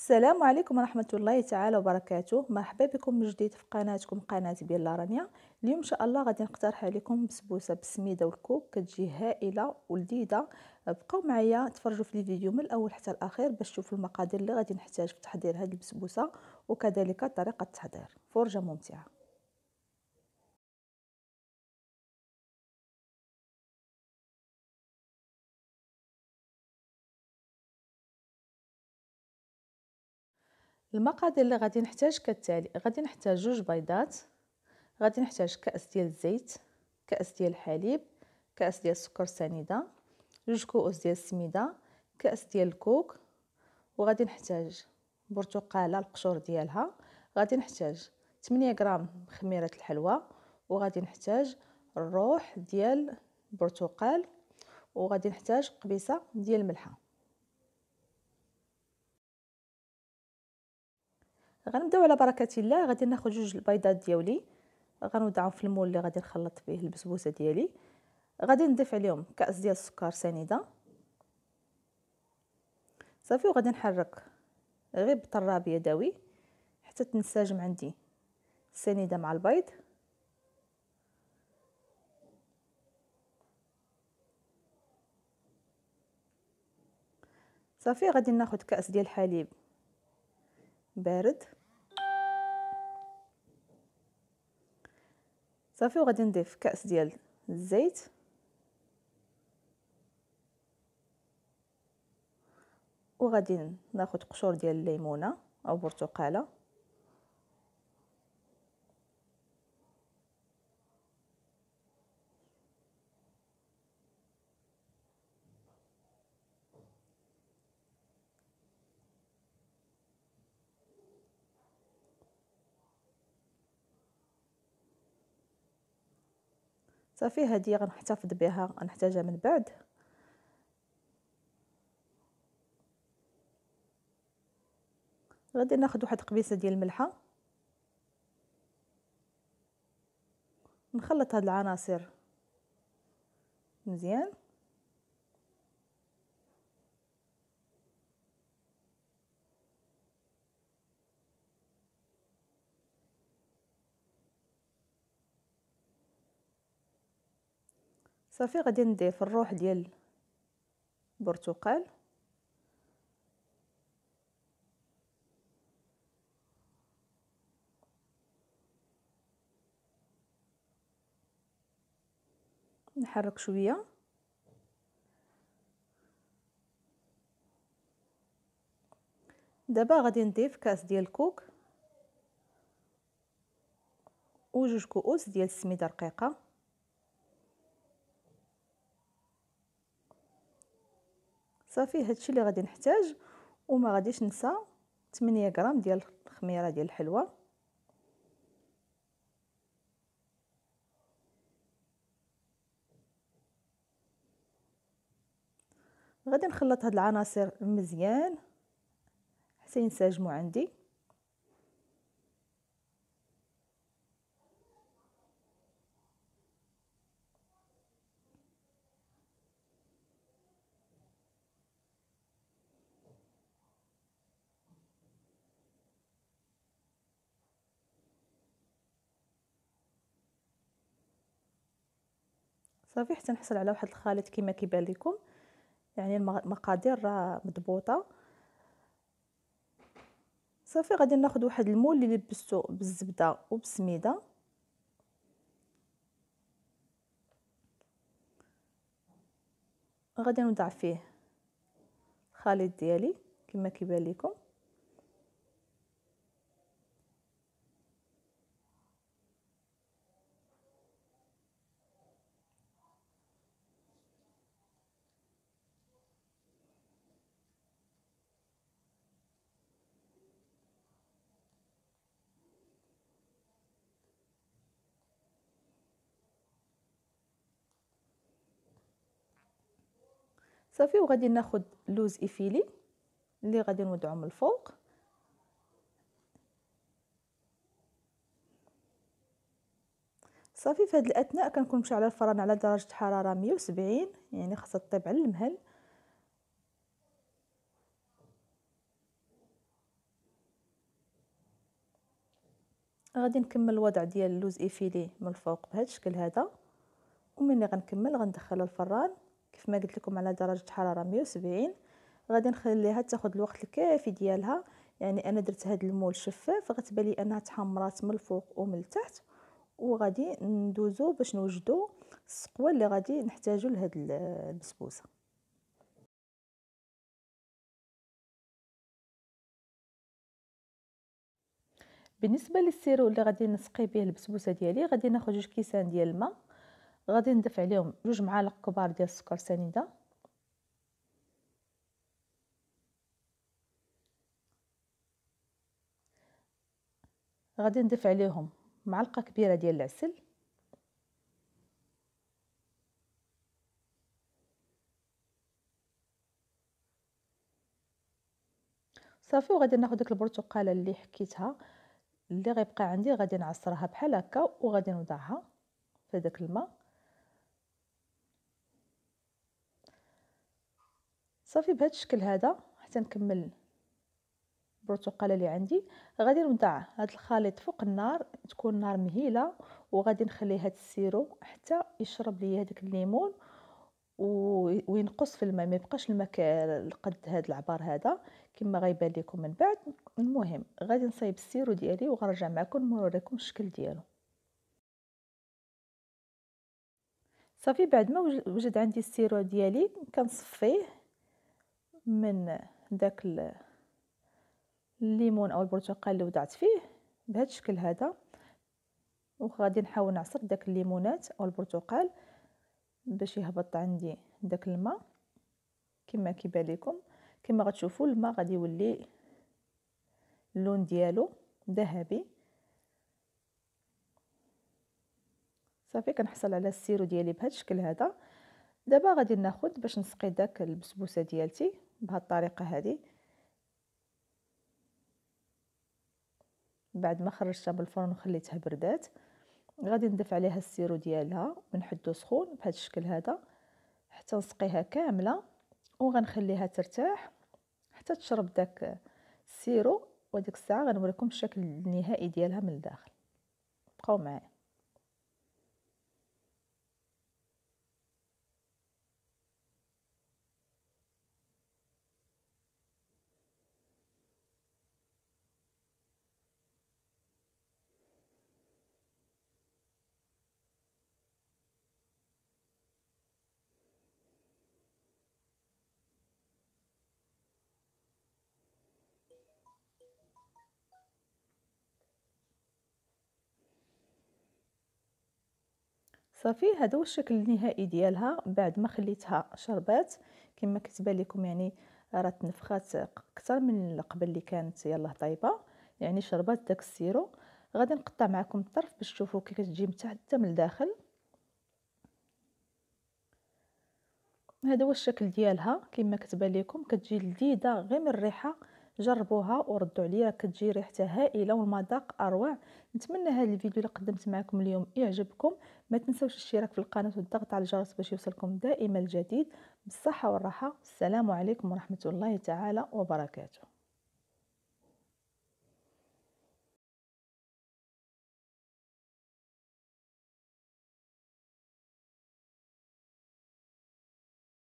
السلام عليكم ورحمة الله تعالى وبركاته مرحبا بكم من جديد في قناتكم قناة بيلا رانيا اليوم إن شاء الله غادي نقترح عليكم بسبوسة بالسميدة والكوك كتجي هائلة ولذيذة بقاو معايا تفرجوا في الفيديو من الأول حتى الأخير باش تشوفوا المقادير اللي غادي نحتاج في تحضير هذه البسبوسة وكذلك طريقة التحضير فرجة ممتعة المقادير اللي غادي نحتاج كالتالي غادي نحتاج جوج بيضات غادي نحتاج كاس ديال الزيت كاس ديال الحليب كاس ديال السكر سنيده جوج كؤوس ديال السميده كاس ديال الكوك وغادي نحتاج برتقاله القشور ديالها غادي نحتاج 8 غرام خميره الحلوى وغادي نحتاج الروح ديال البرتقال وغادي نحتاج قبيصه ديال الملحه غنبداو على بركه الله غادي ناخذ جوج البيضات ديالي غنوضعهم في المول اللي غادي نخلط به البسبوسه ديالي غادي نضيف عليهم كاس ديال السكر سنيده صافي وغادي نحرك غير بطراب يدوي حتى تنسجم عندي السنيده مع البيض صافي غادي ناخذ كاس ديال الحليب بارد صافي وغادي نضيف كأس ديال الزيت وغادي ناخد قشور ديال الليمونه او برتقاله صافي هذه غنحتفظ بها غنحتاجها من بعد غادي ناخذ واحد قبيصه ديال الملحه نخلط هاد العناصر مزيان صافي غادي ندير في الروح ديال البرتقال نحرك شويه دابا غادي نضيف كاس ديال الكوك وجوج كؤوس ديال السميده رقيقه صافي هادشي اللي غادي نحتاج وما غاديش ننسى 8 غرام ديال الخميره ديال الحلوى غادي نخلط هاد العناصر مزيان حتى ينسجموا عندي صافي حتى نحصل على واحد الخليط كما كيبان لكم يعني المقادير راه مضبوطه صافي غادي ناخذ واحد المول اللي لبستو بالزبده وبالسميده غادي نوضع فيه الخليط ديالي كما كيبان لكم صافي وغادي ناخد لوز إفيلي اللي غادي نوضعو من الفوق صافي في هاد الاثناء كنكون مشعله الفرن على درجه حراره 170 يعني خاصها طيب على المهل غادي نكمل الوضع ديال اللوز ايفيلي من الفوق بهذا الشكل هذا ومني غنكمل غندخل الفران كيف ما قلت لكم على درجه حراره 170 غادي نخليها تاخذ الوقت الكافي ديالها يعني انا درت هذا المول شفاف غتبان لي انها تحمرات من الفوق ومن التحت وغادي ندوزو باش نوجدو السقوه اللي غادي نحتاجو لهاد البسبوسه بالنسبه للسيرو اللي غادي نسقي به البسبوسه ديالي غادي ناخذ جوج كيسان ديال الماء غادي نضيف عليهم جوج معالق كبار ديال السكر سنيده غادي نضيف عليهم معلقه كبيره ديال العسل صافي وغادي ناخذ ديك البرتقاله اللي حكيتها اللي غيبقى عندي غادي نعصرها بحال هكا وغادي نوضعها في داك الماء صافي بهذا الشكل هذا حتى نكمل البرتقاله اللي عندي غادي نوضع هذا الخليط فوق النار تكون النار مهيله وغادي نخلي تسيرو السيرو حتى يشرب لي هذاك الليمون وينقص في الماء ما يبقاش الماء قد هذا العبار هذا كما غيبان لكم من بعد المهم غادي نصايب السيرو ديالي وغنرجع معكم نوريكم الشكل ديالو صافي بعد ما وجد عندي السيرو ديالي كنصفيه من داك الليمون او البرتقال اللي وضعت فيه بهذا الشكل هذا وغادي نحاول نعصر داك الليمونات او البرتقال باش يهبط عندي داك الماء كما كيبان لكم كما غتشوفوا الماء غادي يولي اللون ديالو ذهبي صافي كنحصل على السيرو ديالي بهذا الشكل هذا دابا غادي ناخد باش نسقي داك البسبوسه ديالتي بهاد الطريقه هذه بعد ما خرجتها من الفرن وخليتها بردات غادي نضيف عليها السيرو ديالها ونحدو سخون بهذا الشكل هذا حتى نسقيها كامله وغنخليها ترتاح حتى تشرب داك السيرو وديك الساعه غنوريكم الشكل النهائي ديالها من الداخل بقاو معايا صافي هذا هو الشكل النهائي ديالها بعد ما خليتها شربات كما كتبان لكم يعني راه تنفخات اكثر من قبل اللي كانت يلاه طايبه يعني شربات داك السيرو غادي نقطع معكم الطرف باش تشوفوا كي كتجي حتى من الداخل هذا هو الشكل ديالها كما كتبان لكم كتجي لذيذه غير من الريحه جربوها وردوا عليا كتجي ريحتها هائله والمذاق اروع نتمنى هذا الفيديو اللي قدمت معكم اليوم يعجبكم ما تنسوش الاشتراك في القناه والضغط على الجرس باش يوصلكم دائما الجديد بالصحه والراحه السلام عليكم ورحمه الله تعالى وبركاته